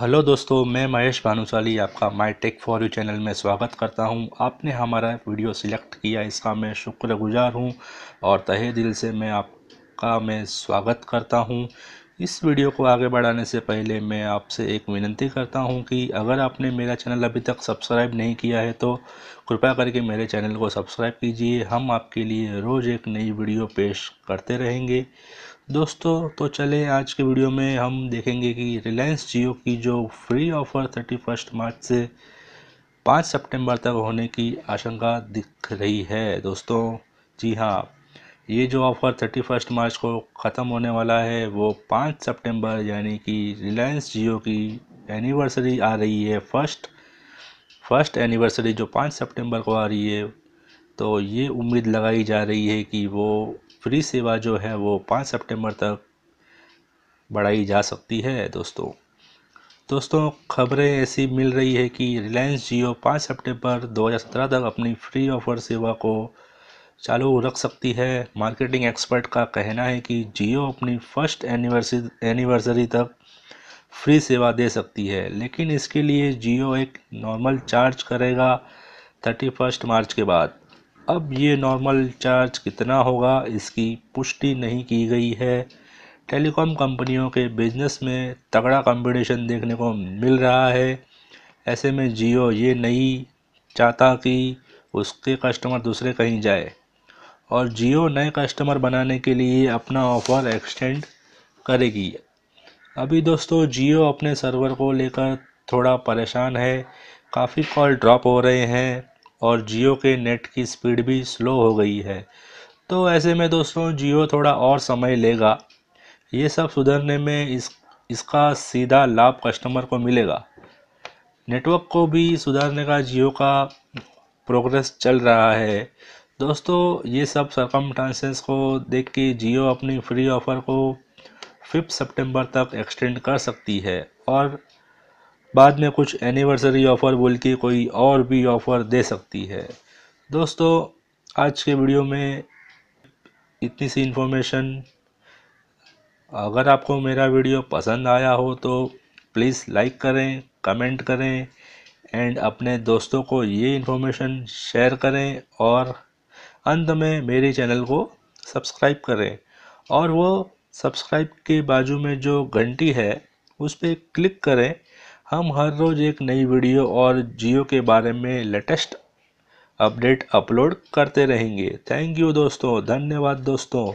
hello दोस्तों मैं महेश भानुशाली आपका my tech for you channel में स्वागत करता हूं आपने हमारा वीडियो सिलेक्ट किया इसका मैं शुक्रगुजार हूं और तहे दिल से मैं आपका मैं स्वागत करता हूं इस वीडियो को आगे बढ़ाने से पहले मैं आपसे एक विनती करता हूं कि अगर आपने मेरा चैनल अभी तक सब्सक्राइब नहीं किया है तो कृपया करके मेरे चैनल को सब्सक्राइब कीजिए हम आपके लिए रोज़ एक नई वीडियो पेश करते रहेंगे दोस्तों तो चले आज के वीडियो में हम देखेंगे कि रिलायंस जियो की जो free offer thirty first March से पाँच सेप्टेम्बर तक होने की आशंका दिख रही है दोस्तों जी हाँ ये जो ऑफ़र थर्टी फर्स्ट मार्च को ख़त्म होने वाला है वो पाँच सितंबर यानी कि रिलायंस जियो की एनिवर्सरी आ रही है फर्स्ट फर्स्ट एनिवर्सरी जो पाँच सितंबर को आ रही है तो ये उम्मीद लगाई जा रही है कि वो फ्री सेवा जो है वो पाँच सितंबर तक बढ़ाई जा सकती है दोस्तों दोस्तों खबरें ऐसी मिल रही है कि रिलायंस जियो पाँच सितंबर 2017 तक अपनी फ्री ऑफर सेवा को चालू रख सकती है मार्केटिंग एक्सपर्ट का कहना है कि जियो अपनी फर्स्ट एनिवर्सरी एनिवर्सरी तक फ्री सेवा दे सकती है लेकिन इसके लिए जियो एक नॉर्मल चार्ज करेगा थर्टी फर्स्ट मार्च के बाद अब ये नॉर्मल चार्ज कितना होगा इसकी पुष्टि नहीं की गई है टेलीकॉम कंपनियों के बिजनेस में तगड़ा कॉम्पिटिशन देखने को मिल रहा है ऐसे में जियो ये नहीं चाहता कि उसके कस्टमर दूसरे कहीं जाए और जियो नए कस्टमर बनाने के लिए अपना ऑफ़र एक्सटेंड करेगी अभी दोस्तों जियो अपने सर्वर को लेकर थोड़ा परेशान है काफ़ी कॉल ड्रॉप हो रहे हैं और जियो के नेट की स्पीड भी स्लो हो गई है तो ऐसे में दोस्तों जियो थोड़ा और समय लेगा ये सब सुधरने में इस इसका सीधा लाभ कस्टमर को मिलेगा नेटवर्क को भी सुधारने का जियो का प्रोग्रेस चल रहा है दोस्तों ये सब सरकम को देख के जियो अपनी फ्री ऑफ़र को फिफ्थ सितंबर तक एक्सटेंड कर सकती है और बाद में कुछ एनिवर्सरी ऑफ़र बोल के कोई और भी ऑफ़र दे सकती है दोस्तों आज के वीडियो में इतनी सी इन्फॉर्मेशन अगर आपको मेरा वीडियो पसंद आया हो तो प्लीज़ लाइक करें कमेंट करें एंड अपने दोस्तों को ये इन्फॉर्मेशन शेयर करें और अंत में मेरे चैनल को सब्सक्राइब करें और वो सब्सक्राइब के बाजू में जो घंटी है उस पर क्लिक करें हम हर रोज़ एक नई वीडियो और जियो के बारे में लेटेस्ट अपडेट अपलोड करते रहेंगे थैंक यू दोस्तों धन्यवाद दोस्तों